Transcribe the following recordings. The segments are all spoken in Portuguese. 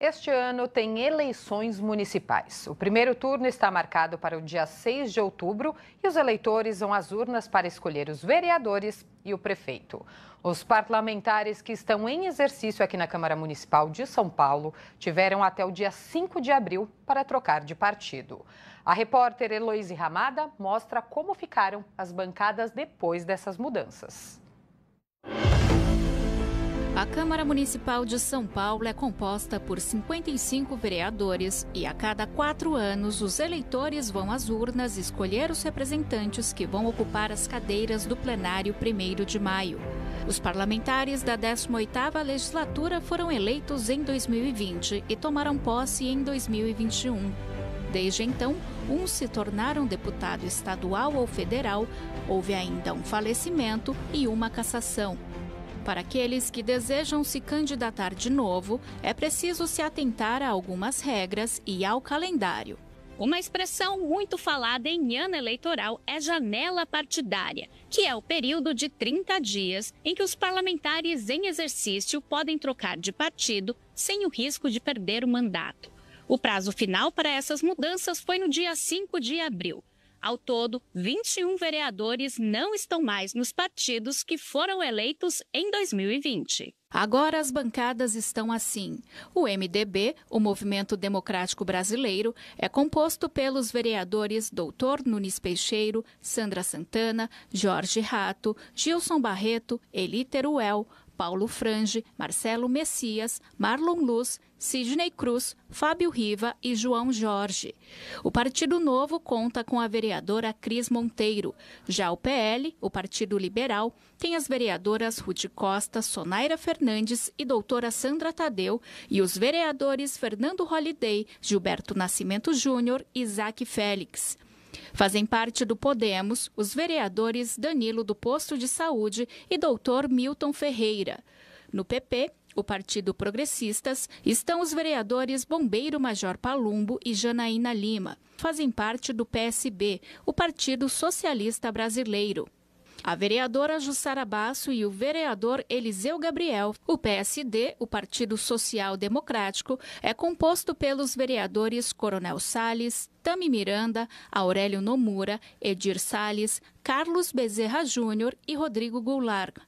Este ano tem eleições municipais. O primeiro turno está marcado para o dia 6 de outubro e os eleitores vão às urnas para escolher os vereadores e o prefeito. Os parlamentares que estão em exercício aqui na Câmara Municipal de São Paulo tiveram até o dia 5 de abril para trocar de partido. A repórter Heloise Ramada mostra como ficaram as bancadas depois dessas mudanças. A Câmara Municipal de São Paulo é composta por 55 vereadores e a cada quatro anos os eleitores vão às urnas escolher os representantes que vão ocupar as cadeiras do plenário 1 de maio. Os parlamentares da 18ª legislatura foram eleitos em 2020 e tomaram posse em 2021. Desde então, uns se tornaram deputado estadual ou federal, houve ainda um falecimento e uma cassação. Para aqueles que desejam se candidatar de novo, é preciso se atentar a algumas regras e ao calendário. Uma expressão muito falada em ano eleitoral é janela partidária, que é o período de 30 dias em que os parlamentares em exercício podem trocar de partido sem o risco de perder o mandato. O prazo final para essas mudanças foi no dia 5 de abril. Ao todo, 21 vereadores não estão mais nos partidos que foram eleitos em 2020. Agora as bancadas estão assim. O MDB, o Movimento Democrático Brasileiro, é composto pelos vereadores Doutor Nunes Peixeiro, Sandra Santana, Jorge Rato, Gilson Barreto, Elíter Uel, Paulo Frange, Marcelo Messias, Marlon Luz Sidney Cruz, Fábio Riva e João Jorge. O Partido Novo conta com a vereadora Cris Monteiro. Já o PL, o Partido Liberal, tem as vereadoras Ruth Costa, Sonaira Fernandes e doutora Sandra Tadeu e os vereadores Fernando Holliday, Gilberto Nascimento Júnior e Isaac Félix. Fazem parte do Podemos os vereadores Danilo do Posto de Saúde e doutor Milton Ferreira. No PP, o Partido Progressistas estão os vereadores Bombeiro Major Palumbo e Janaína Lima. Fazem parte do PSB, o Partido Socialista Brasileiro. A vereadora Jussara Basso e o vereador Eliseu Gabriel. O PSD, o Partido Social Democrático, é composto pelos vereadores Coronel Sales, Tami Miranda, Aurélio Nomura, Edir Sales, Carlos Bezerra Júnior e Rodrigo Goulart.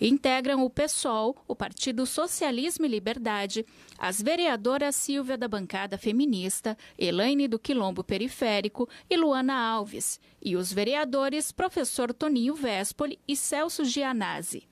Integram o PSOL, o Partido Socialismo e Liberdade, as vereadoras Silvia da Bancada Feminista, Elaine do Quilombo Periférico e Luana Alves, e os vereadores professor Toninho Vespoli e Celso Gianazzi.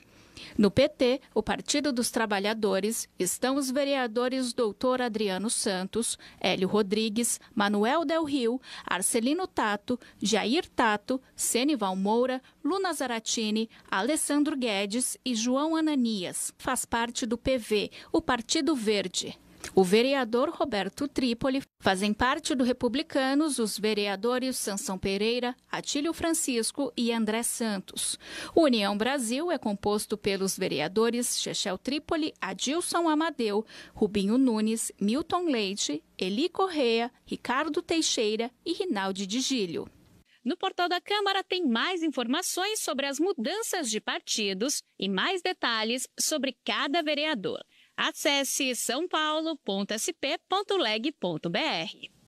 No PT, o Partido dos Trabalhadores, estão os vereadores Dr. Adriano Santos, Hélio Rodrigues, Manuel Del Rio, Arcelino Tato, Jair Tato, Senival Moura, Luna Zaratini, Alessandro Guedes e João Ananias. Faz parte do PV, o Partido Verde. O vereador Roberto Trípoli fazem parte do Republicanos os vereadores Sansão Pereira, Atílio Francisco e André Santos. O União Brasil é composto pelos vereadores Chechel Trípoli, Adilson Amadeu, Rubinho Nunes, Milton Leite, Eli Correa, Ricardo Teixeira e Rinaldi Digílio. No portal da Câmara tem mais informações sobre as mudanças de partidos e mais detalhes sobre cada vereador. Acesse sãopaulo.sp.leg.br.